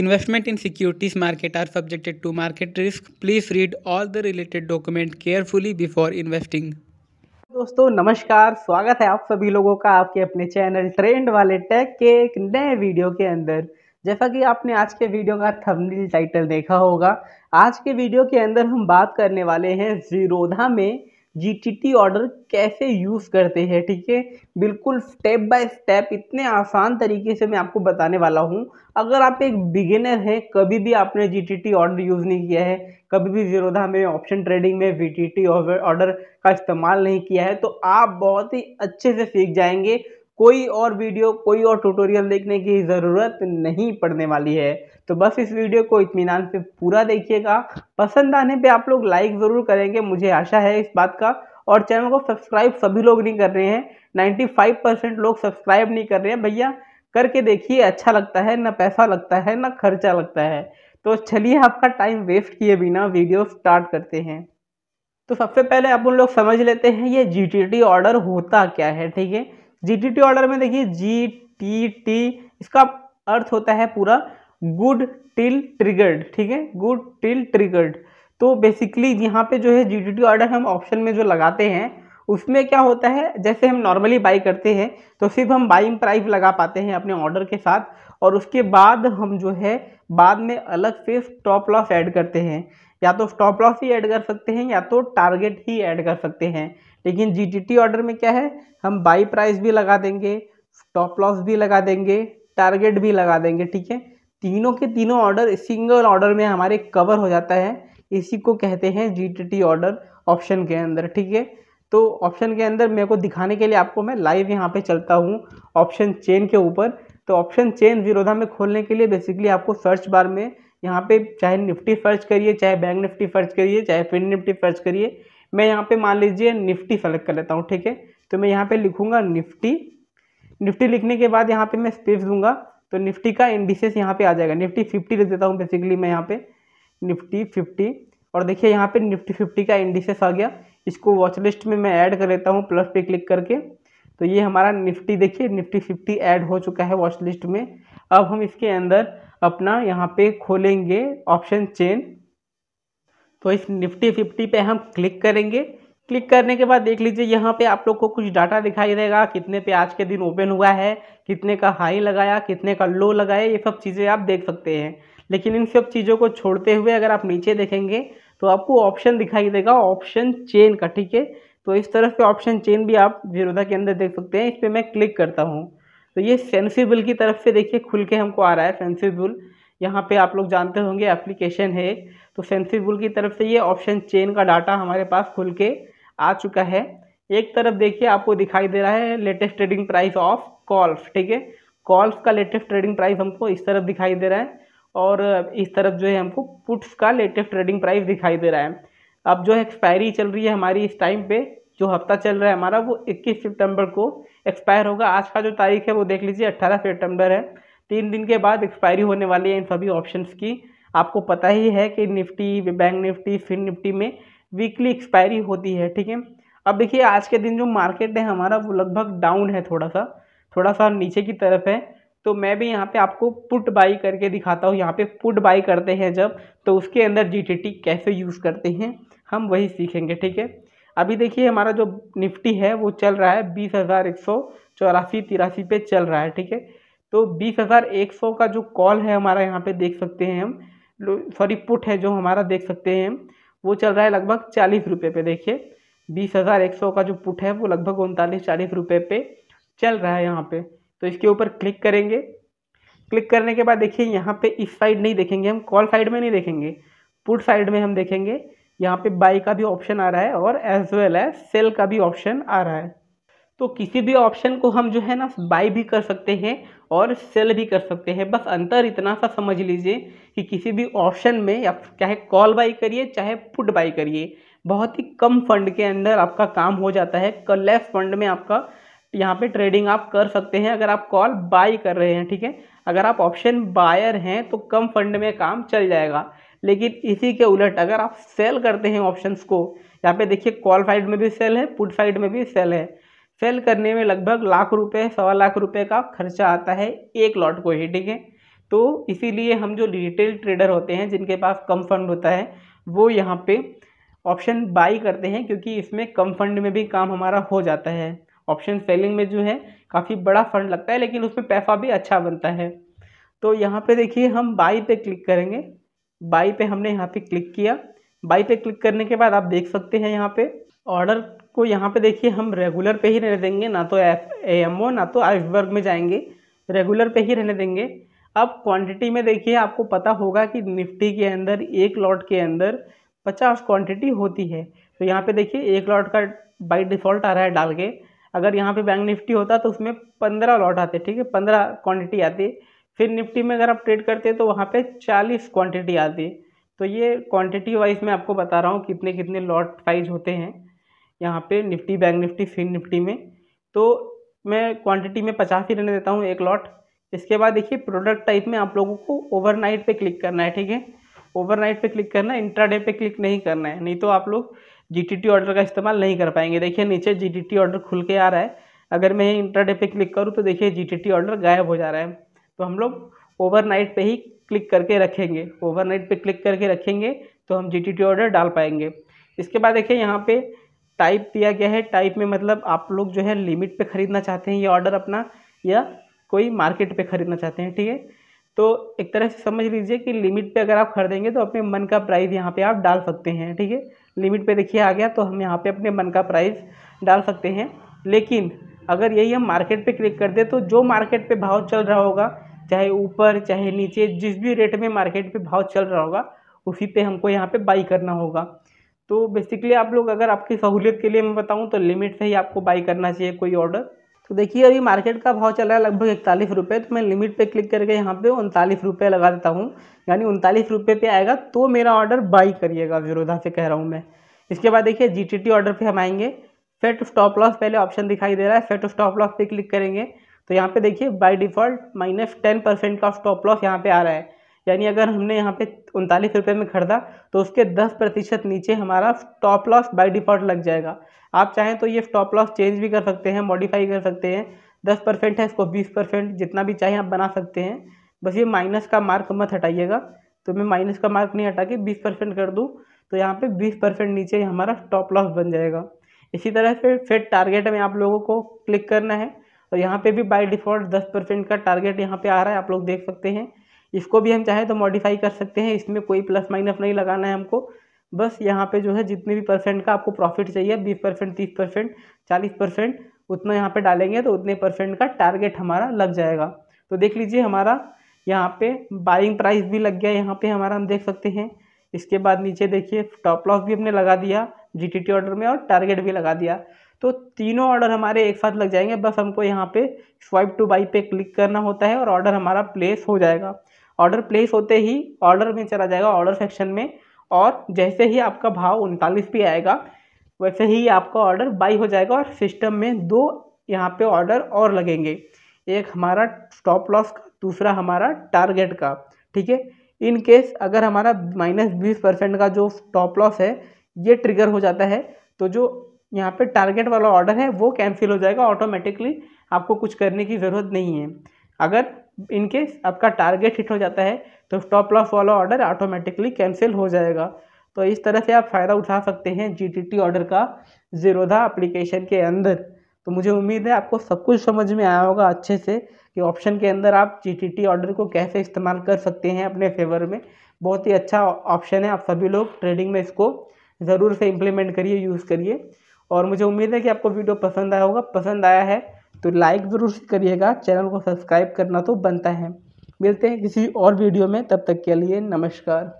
Investment in securities market are subjected to market risk. Please read all the related document carefully before investing. दोस्तों नमस्कार स्वागत है आप सभी लोगों का आपके अपने चैनल ट्रेंड वाले टेक के एक नए वीडियो के अंदर जैसा कि आपने आज के वीडियो का थंबनेल टाइटल देखा होगा आज के वीडियो के अंदर हम बात करने वाले हैं जीरोधा में जीटीटी ऑर्डर कैसे यूज़ करते हैं ठीक है ठीके? बिल्कुल स्टेप बाय स्टेप इतने आसान तरीके से मैं आपको बताने वाला हूँ अगर आप एक बिगिनर हैं कभी भी आपने जीटीटी ऑर्डर यूज़ नहीं किया है कभी भी जीरोधा में ऑप्शन ट्रेडिंग में वीटीटी ऑर्डर का इस्तेमाल नहीं किया है तो आप बहुत ही अच्छे से सीख जाएंगे कोई और वीडियो कोई और ट्यूटोरियल देखने की ज़रूरत नहीं पड़ने वाली है तो बस इस वीडियो को इतमान से पूरा देखिएगा पसंद आने पे आप लोग लाइक ज़रूर करेंगे मुझे आशा है इस बात का और चैनल को सब्सक्राइब सभी लोग नहीं कर रहे हैं नाइन्टी परसेंट लोग सब्सक्राइब नहीं कर रहे हैं भैया करके देखिए अच्छा लगता है ना पैसा लगता है ना खर्चा लगता है तो चलिए आपका टाइम वेस्ट किए बिना वीडियो स्टार्ट करते हैं तो सबसे पहले आप उन लोग समझ लेते हैं ये जी ऑर्डर होता क्या है ठीक है जीटीटी ऑर्डर में देखिए जी टी टी इसका अर्थ होता है पूरा गुड टिल ट्रिगर्ड ठीक है गुड टिल ट्रिगर्ड तो बेसिकली यहाँ पे जो है जीटीटी ऑर्डर हम ऑप्शन में जो लगाते हैं उसमें क्या होता है जैसे हम नॉर्मली बाई करते हैं तो सिर्फ हम बाइंग प्राइस लगा पाते हैं अपने ऑर्डर के साथ और उसके बाद हम जो है बाद में अलग से स्टॉप लॉस ऐड करते हैं या तो स्टॉप लॉस ही ऐड कर सकते हैं या तो टारगेट ही ऐड कर सकते हैं लेकिन जीटीटी ऑर्डर में क्या है हम बाई प्राइस भी लगा देंगे टॉप लॉस भी लगा देंगे टारगेट भी लगा देंगे ठीक है तीनों के तीनों ऑर्डर सिंगल ऑर्डर में हमारे कवर हो जाता है इसी को कहते हैं टी ऑर्डर ऑप्शन के अंदर ठीक है तो ऑप्शन के अंदर मेरे को दिखाने के लिए आपको मैं लाइव यहाँ पे चलता हूँ ऑप्शन चेन के ऊपर तो ऑप्शन चेन विरोधा में खोलने के लिए बेसिकली आपको सर्च बार में यहाँ पे चाहे निफ्टी सर्च करिए चाहे बैंक निफ्टी सर्च करिए चाहे फिन निफ्टी सर्च करिए मैं यहाँ पे मान लीजिए निफ्टी सेलेक्ट कर लेता हूँ ठीक है तो मैं यहाँ पे लिखूँगा निफ्टी निफ्टी लिखने के बाद यहाँ पे मैं स्पेस दूंगा तो निफ्टी का इंडिसेस यहाँ पे आ जाएगा निफ्टी फिफ्टी लिख देता हूँ बेसिकली मैं यहाँ पे निफ्टी फिफ्टी और देखिए यहाँ पे निफ्टी फिफ्टी का इंडिसेस आ गया इसको वॉच लिस्ट में मैं ऐड कर लेता हूँ प्लस पे क्लिक करके तो ये हमारा निफ्टी देखिए निफ्टी फिफ्टी ऐड हो चुका है वॉच लिस्ट में अब हम इसके अंदर अपना यहाँ पे खोलेंगे ऑप्शन चेन तो इस निफ्टी फिफ्टी पे हम क्लिक करेंगे क्लिक करने के बाद देख लीजिए यहाँ पे आप लोग को कुछ डाटा दिखाई देगा कितने पे आज के दिन ओपन हुआ है कितने का हाई लगाया कितने का लो लगाया ये सब चीज़ें आप देख सकते हैं लेकिन इन सब चीज़ों को छोड़ते हुए अगर आप नीचे देखेंगे तो आपको ऑप्शन दिखाई देगा ऑप्शन चेन का ठीक है तो इस तरफ पे ऑप्शन चेन भी आप जीरोधा के अंदर देख सकते हैं इस पर मैं क्लिक करता हूँ तो ये सेंसिबल की तरफ से देखिए खुल के हमको आ रहा है सेंसिबल यहाँ पे आप लोग जानते होंगे एप्लीकेशन है तो सेंसिबुल की तरफ से ये ऑप्शन चेन का डाटा हमारे पास खुल के आ चुका है एक तरफ देखिए आपको दिखाई दे रहा है latest trading price of calls ठीक है कॉल्स का लेटेस्ट ट्रेडिंग प्राइस हमको इस तरफ दिखाई दे रहा है और इस तरफ जो है हमको पुट्स का लेटेस्ट ट्रेडिंग प्राइस दिखाई दे रहा है अब जो एक्सपायरी चल रही है हमारी इस टाइम पर जो हफ्ता चल रहा है हमारा वो इक्कीस सितम्बर को एक्सपायर होगा आज का जो तारीख है वो देख लीजिए अट्ठारह सितम्बर है तीन दिन के बाद एक्सपायरी होने वाली है इन सभी ऑप्शन की आपको पता ही है कि निफ्टी बैंक निफ्टी फिन निफ्टी में वीकली एक्सपायरी होती है ठीक है अब देखिए आज के दिन जो मार्केट है हमारा वो लगभग डाउन है थोड़ा सा थोड़ा सा नीचे की तरफ है तो मैं भी यहाँ पे आपको पुट बाई करके दिखाता हूँ यहाँ पे पुट बाई करते हैं जब तो उसके अंदर जी कैसे यूज़ करते हैं हम वही सीखेंगे ठीक है अभी देखिए हमारा जो निफ्टी है वो चल रहा है बीस हज़ार एक सौ चौरासी तिरासी पे चल रहा है ठीक है तो बीस हज़ार एक सौ का जो कॉल है हमारा यहाँ पे देख सकते हैं हम सॉरी पुट है जो हमारा देख सकते हैं वो चल रहा है लगभग चालीस रुपये पे देखिए बीस हज़ार एक सौ का जो पुट है वो लगभग उनतालीस चालीस रुपये पे चल रहा है यहाँ पे तो इसके ऊपर क्लिक करेंगे क्लिक करने के बाद देखिए यहाँ पे इस साइड नहीं देखेंगे हम कॉल साइड में नहीं देखेंगे पुट साइड में हम देखेंगे यहाँ पे बाई का भी ऑप्शन आ रहा है और एज वेल एज सेल का भी ऑप्शन आ रहा है तो किसी भी ऑप्शन को हम जो है ना बाई भी कर सकते हैं और सेल भी कर सकते हैं बस अंतर इतना सा समझ लीजिए कि किसी भी ऑप्शन में आप चाहे कॉल बाई करिए चाहे पुट बाई करिए बहुत ही कम फंड के अंदर आपका काम हो जाता है लेस फंड में आपका यहाँ पे ट्रेडिंग आप कर सकते हैं अगर आप कॉल बाई कर रहे हैं ठीक है अगर आप ऑप्शन बायर हैं तो कम फंड में काम चल जाएगा लेकिन इसी के उलट अगर आप सेल करते हैं ऑप्शंस को यहाँ पे देखिए कॉल साइड में भी सेल है पुट साइड में भी सेल है सेल करने में लगभग लाख रुपए सवा लाख रुपए का खर्चा आता है एक लॉट को ही ठीक है तो इसीलिए हम जो रिटेल ट्रेडर होते हैं जिनके पास कम फंड होता है वो यहाँ पे ऑप्शन बाई करते हैं क्योंकि इसमें कम फंड में भी काम हमारा हो जाता है ऑप्शन सेलिंग में जो है काफ़ी बड़ा फंड लगता है लेकिन उसमें पैसा भी अच्छा बनता है तो यहाँ पर देखिए हम बाई पर क्लिक करेंगे बाई पर हमने यहाँ पर क्लिक किया बाई पर क्लिक करने के बाद आप देख सकते हैं यहाँ पर ऑर्डर इसको तो यहाँ पे देखिए हम रेगुलर पे ही रहने देंगे ना तो एफ ए एम ओ ना तो आइसबर्ग वर्ग में जाएंगे रेगुलर पे ही रहने देंगे अब क्वांटिटी में देखिए आपको पता होगा कि निफ्टी के अंदर एक लॉट के अंदर पचास क्वांटिटी होती है तो यहाँ पे देखिए एक लॉट का बाई डिफ़ॉल्ट आ रहा है डाल के अगर यहाँ पे बैंक निफ्टी होता तो उसमें पंद्रह लॉट आते ठीक है पंद्रह क्वान्टिटी आती फिर निफ्टी में अगर आप ट्रेड करते तो वहाँ पर चालीस क्वान्टिटी आती तो ये क्वांटिटी वाइज मैं आपको बता रहा हूँ कितने कितने लॉट वाइज होते हैं यहाँ पे निफ्टी बैंक निफ्टी फिन निफ्टी में तो मैं क्वांटिटी में पचास ही रहने देता हूँ एक लॉट इसके बाद देखिए प्रोडक्ट टाइप में आप लोगों को ओवरनाइट पे क्लिक करना है ठीक है ओवरनाइट पे क्लिक करना है इंट्राडे पे क्लिक नहीं करना है नहीं तो आप लोग जी ऑर्डर का इस्तेमाल नहीं कर पाएंगे देखिए नीचे जी ऑर्डर खुल के आ रहा है अगर मैं इंट्राडे पे क्लिक करूँ तो देखिए जी ऑर्डर गायब हो जा रहा है तो हम लोग ओवरनाइट पे ही क्लिक करके रखेंगे ओवरनाइट पे क्लिक करके रखेंगे तो हम जी ऑर्डर डाल पाएंगे इसके बाद देखिए यहाँ पे टाइप दिया गया है टाइप में मतलब आप लोग जो है लिमिट पे ख़रीदना चाहते हैं ये ऑर्डर अपना या कोई मार्केट पे ख़रीदना चाहते हैं ठीक है तो एक तरह से समझ लीजिए कि लिमिट पे अगर आप खरीदेंगे तो अपने मन का प्राइस यहाँ पे आप डाल सकते हैं ठीक है लिमिट पे देखिए आ गया तो हम यहाँ पे अपने मन का प्राइस डाल सकते हैं लेकिन अगर यही हम मार्केट पर क्लिक कर दें तो जो मार्केट पर भाव चल रहा होगा चाहे ऊपर चाहे नीचे जिस भी रेट में मार्केट पर भाव चल रहा होगा उसी पर हमको यहाँ पर बाई करना होगा तो बेसिकली आप लोग अगर आपकी सहूलियत के लिए मैं बताऊँ तो लिमिट से ही आपको बाई करना चाहिए कोई ऑर्डर तो देखिए अभी मार्केट का भाव चल रहा है लगभग इकतालीस रुपये तो मैं लिमिट पे क्लिक करके यहाँ पे उनतालीस रुपये लगा देता हूँ यानी उनतालीस रुपये पे आएगा तो मेरा ऑर्डर बाई करिएगा विरोधा से कह रहा हूँ मैं इसके बाद देखिए जीटीटी ऑर्डर पे हम आएंगे फेट स्टॉप लॉस पहले ऑप्शन दिखाई दे रहा है फेट स्टॉप लॉस पर क्लिक करेंगे तो यहाँ पर देखिए by default minus ten percent का स्टॉप लॉस यहाँ पर आ रहा है यानी अगर हमने यहाँ पे उनतालीस रुपये में खरीदा तो उसके दस प्रतिशत नीचे हमारा स्टॉप लॉस बाय डिफ़ॉल्ट लग जाएगा आप चाहें तो ये स्टॉप लॉस चेंज भी कर सकते हैं मॉडिफाई कर सकते हैं दस परसेंट है इसको बीस परसेंट जितना भी चाहें आप बना सकते हैं बस ये माइनस का मार्क मत हटाइएगा तो मैं माइनस का मार्क नहीं हटा के बीस परसेंट कर दूँ तो यहाँ पर बीस परसेंट नीचे हमारा स्टॉप लॉस बन जाएगा इसी तरह से फिर टारगेट में आप लोगों को क्लिक करना है और यहाँ पे भी बाय डिफ़ॉल्ट दस परसेंट का टारगेट यहाँ पे आ रहा है आप लोग देख सकते हैं इसको भी हम चाहें तो मॉडिफाई कर सकते हैं इसमें कोई प्लस माइनस नहीं लगाना है हमको बस यहाँ पे जो है जितने भी परसेंट का आपको प्रॉफिट चाहिए बीस परसेंट तीस परसेंट चालीस परसेंट उतना यहाँ पे डालेंगे तो उतने परसेंट का टारगेट हमारा लग जाएगा तो देख लीजिए हमारा यहाँ पे बाइंग प्राइस भी लग गया यहाँ पे हमारा हम देख सकते हैं इसके बाद नीचे देखिए टॉप लॉस भी हमने लगा दिया जी ऑर्डर में और टारगेट भी लगा दिया तो तीनों ऑर्डर हमारे एक साथ लग जाएंगे बस हमको यहाँ पे स्वाइप टू बाई पे क्लिक करना होता है और ऑर्डर हमारा प्लेस हो जाएगा ऑर्डर प्लेस होते ही ऑर्डर में चला जाएगा ऑर्डर सेक्शन में और जैसे ही आपका भाव उनतालीस पे आएगा वैसे ही आपका ऑर्डर बाई हो जाएगा और सिस्टम में दो यहाँ पे ऑर्डर और लगेंगे एक हमारा स्टॉप लॉस का दूसरा हमारा टारगेट का ठीक है इन केस अगर हमारा माइनस बीस परसेंट का जो स्टॉप लॉस है ये ट्रिगर हो जाता है तो जो यहाँ पे टारगेट वाला ऑर्डर है वो कैंसिल हो जाएगा ऑटोमेटिकली आपको कुछ करने की ज़रूरत नहीं है अगर इनकेस आपका टारगेट हिट हो जाता है तो स्टॉप लॉस वाला ऑर्डर ऑटोमेटिकली कैंसिल हो जाएगा तो इस तरह से आप फ़ायदा उठा सकते हैं जी ऑर्डर का जीरोधा अप्लीकेशन के अंदर तो मुझे उम्मीद है आपको सब कुछ समझ में आया होगा अच्छे से कि ऑप्शन के अंदर आप जी ऑर्डर को कैसे इस्तेमाल कर सकते हैं अपने फेवर में बहुत ही अच्छा ऑप्शन है आप सभी लोग ट्रेडिंग में इसको ज़रूर से इम्प्लीमेंट करिए यूज़ करिए और मुझे उम्मीद है कि आपको वीडियो पसंद आया होगा पसंद आया है तो लाइक ज़रूर करिएगा चैनल को सब्सक्राइब करना तो बनता है मिलते हैं किसी और वीडियो में तब तक के लिए नमस्कार